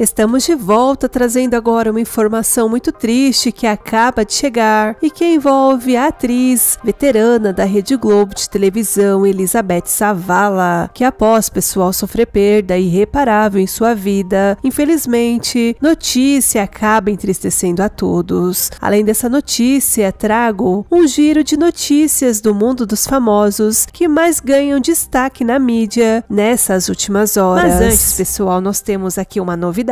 Estamos de volta trazendo agora uma informação muito triste que acaba de chegar e que envolve a atriz veterana da Rede Globo de televisão, Elizabeth Savala, que após pessoal sofrer perda irreparável em sua vida, infelizmente, notícia acaba entristecendo a todos. Além dessa notícia, trago um giro de notícias do mundo dos famosos que mais ganham destaque na mídia nessas últimas horas. Mas antes, pessoal, nós temos aqui uma novidade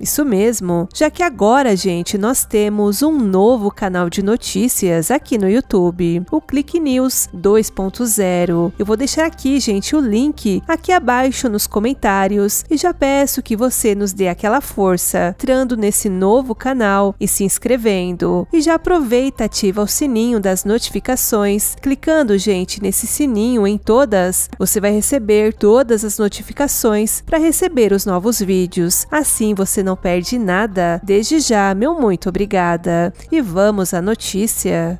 isso mesmo, já que agora, gente, nós temos um novo canal de notícias aqui no YouTube, o Click News 2.0. Eu vou deixar aqui, gente, o link aqui abaixo nos comentários e já peço que você nos dê aquela força entrando nesse novo canal e se inscrevendo. E já aproveita, ativa o sininho das notificações. Clicando, gente, nesse sininho em todas, você vai receber todas as notificações para receber os novos vídeos. Assim você não perde nada. Desde já, meu muito obrigada. E vamos à notícia.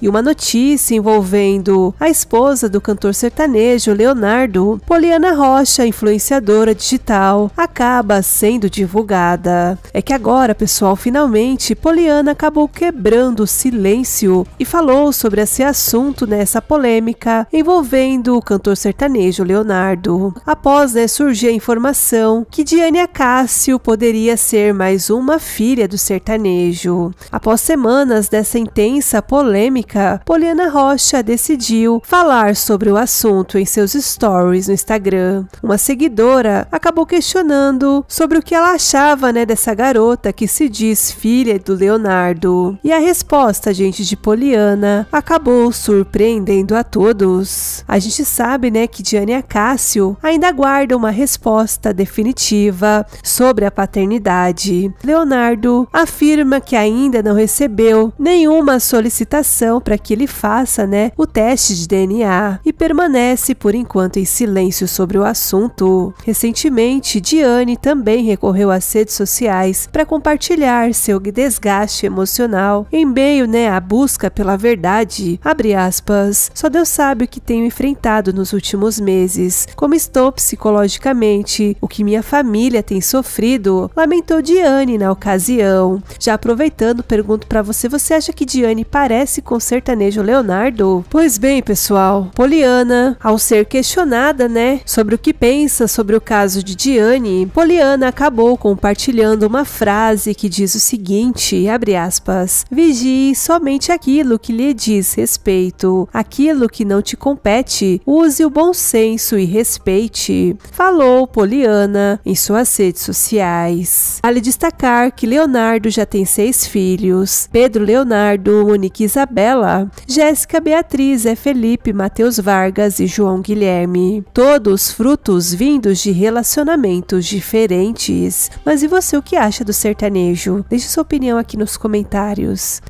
E uma notícia envolvendo a esposa do cantor sertanejo Leonardo, Poliana Rocha, influenciadora digital, acaba sendo divulgada. É que agora, pessoal, finalmente Poliana acabou quebrando o silêncio e falou sobre esse assunto nessa polêmica envolvendo o cantor sertanejo Leonardo. Após né, surgir a informação que Diane Acácio poderia ser mais uma filha do sertanejo. Após semanas dessa intensa polêmica, polêmica, Poliana Rocha decidiu falar sobre o assunto em seus stories no Instagram. Uma seguidora acabou questionando sobre o que ela achava né, dessa garota que se diz filha do Leonardo. E a resposta, gente, de Poliana acabou surpreendendo a todos. A gente sabe né, que Diane e Cássio ainda aguardam uma resposta definitiva sobre a paternidade. Leonardo afirma que ainda não recebeu nenhuma solicitação então para que ele faça, né, o teste de DNA e permanece por enquanto em silêncio sobre o assunto. Recentemente, Diane também recorreu às redes sociais para compartilhar seu desgaste emocional em meio, né, à busca pela verdade. Abre aspas. Só Deus sabe o que tenho enfrentado nos últimos meses, como estou psicologicamente, o que minha família tem sofrido, lamentou Diane na ocasião. Já aproveitando, pergunto para você, você acha que Diane parece com sertanejo Leonardo? Pois bem, pessoal, Poliana, ao ser questionada, né, sobre o que pensa sobre o caso de Diane, Poliana acabou compartilhando uma frase que diz o seguinte, abre aspas, vigie somente aquilo que lhe diz respeito, aquilo que não te compete, use o bom senso e respeite, falou Poliana em suas redes sociais. Vale destacar que Leonardo já tem seis filhos, Pedro Leonardo, Monique Isabela, Gabriela, Jéssica Beatriz, é Felipe, Matheus Vargas e João Guilherme. Todos frutos vindos de relacionamentos diferentes. Mas e você, o que acha do sertanejo? Deixe sua opinião aqui nos comentários.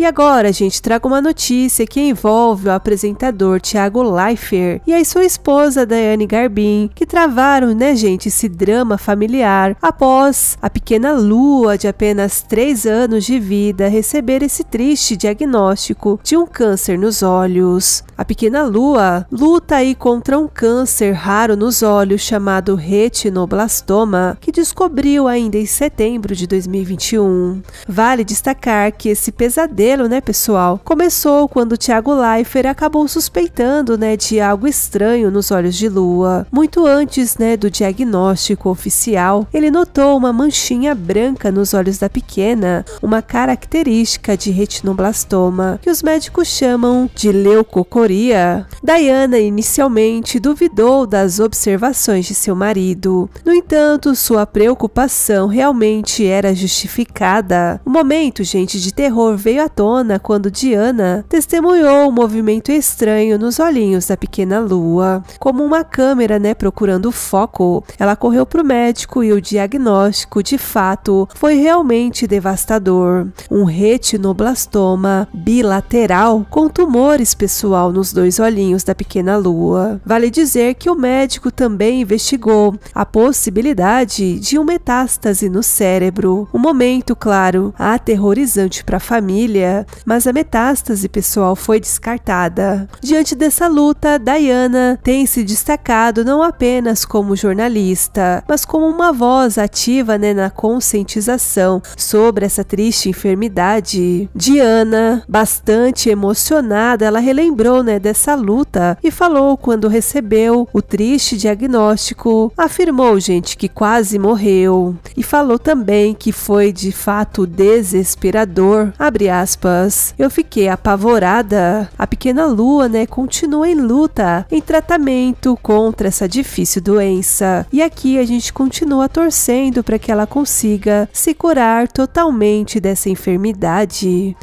E agora, gente, trago uma notícia que envolve o apresentador Thiago Leifert e a sua esposa Daiane Garbin, que travaram, né, gente, esse drama familiar após a pequena Lua, de apenas 3 anos de vida, receber esse triste diagnóstico de um câncer nos olhos. A pequena Lua luta aí contra um câncer raro nos olhos chamado retinoblastoma, que descobriu ainda em setembro de 2021. Vale destacar que esse pesadelo modelo, né, pessoal, começou quando Tiago Leifert acabou suspeitando, né, de algo estranho nos olhos de Lua. Muito antes, né, do diagnóstico oficial, ele notou uma manchinha branca nos olhos da pequena, uma característica de retinoblastoma, que os médicos chamam de leucocoria. Diana inicialmente duvidou das observações de seu marido. No entanto, sua preocupação realmente era justificada. O momento, gente, de terror veio à tona quando Diana testemunhou um movimento estranho nos olhinhos da pequena lua. Como uma câmera, né, procurando foco, ela correu para o médico e o diagnóstico, de fato, foi realmente devastador. Um retinoblastoma bilateral com tumores pessoal nos dois olhinhos da pequena lua. Vale dizer que o médico também investigou a possibilidade de uma metástase no cérebro. Um momento, claro, aterrorizante para a família mas a metástase pessoal foi descartada. Diante dessa luta, Diana tem se destacado não apenas como jornalista, mas como uma voz ativa né, na conscientização sobre essa triste enfermidade. Diana, bastante emocionada, ela relembrou né, dessa luta e falou quando recebeu o triste diagnóstico, afirmou, gente, que quase morreu e falou também que foi de fato desesperador, abre aspas, aspas. Eu fiquei apavorada. A pequena Lua, né, continua em luta, em tratamento contra essa difícil doença. E aqui a gente continua torcendo para que ela consiga se curar totalmente dessa enfermidade.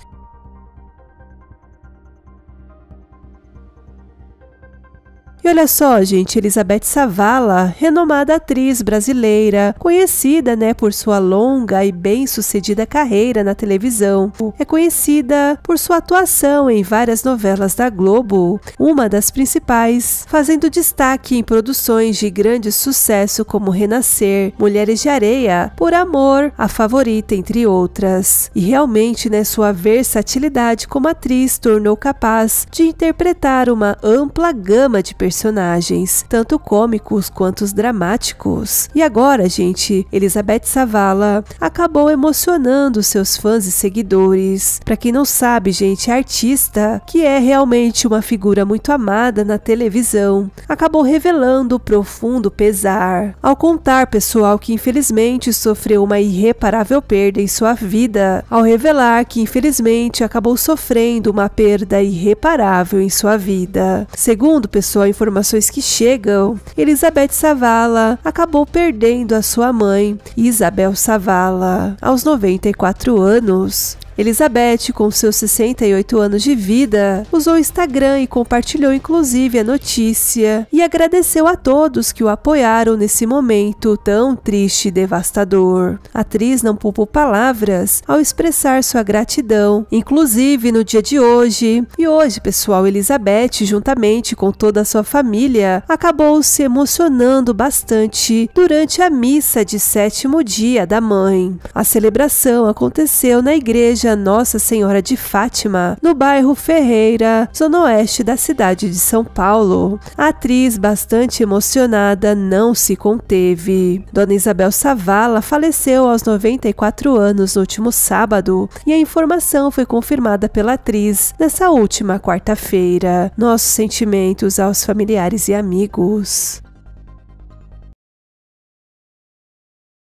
E olha só, gente, Elizabeth Savala, renomada atriz brasileira, conhecida, né, por sua longa e bem-sucedida carreira na televisão. É conhecida por sua atuação em várias novelas da Globo, uma das principais, fazendo destaque em produções de grande sucesso como Renascer, Mulheres de Areia, Por Amor, A Favorita, entre outras. E realmente, né, sua versatilidade como atriz tornou capaz de interpretar uma ampla gama de personagens personagens, tanto cômicos quanto os dramáticos. E agora, gente, Elizabeth Savala acabou emocionando seus fãs e seguidores. Para quem não sabe, gente, a artista, que é realmente uma figura muito amada na televisão, acabou revelando profundo pesar ao contar pessoal que infelizmente sofreu uma irreparável perda em sua vida, ao revelar que infelizmente acabou sofrendo uma perda irreparável em sua vida. Segundo pessoal informado informações que chegam, Elizabeth Savala acabou perdendo a sua mãe, Isabel Savala, aos 94 anos. Elizabeth, com seus 68 anos de vida, usou o Instagram e compartilhou inclusive a notícia e agradeceu a todos que o apoiaram nesse momento tão triste e devastador. A atriz não poupou palavras ao expressar sua gratidão, inclusive no dia de hoje. E hoje, pessoal, Elizabeth, juntamente com toda a sua família, acabou se emocionando bastante durante a missa de sétimo dia da mãe. A celebração aconteceu na igreja igreja Nossa Senhora de Fátima, no bairro Ferreira, zona oeste da cidade de São Paulo. A atriz, bastante emocionada, não se conteve. Dona Isabel Savala faleceu aos 94 anos no último sábado e a informação foi confirmada pela atriz nessa última quarta-feira. Nossos sentimentos aos familiares e amigos.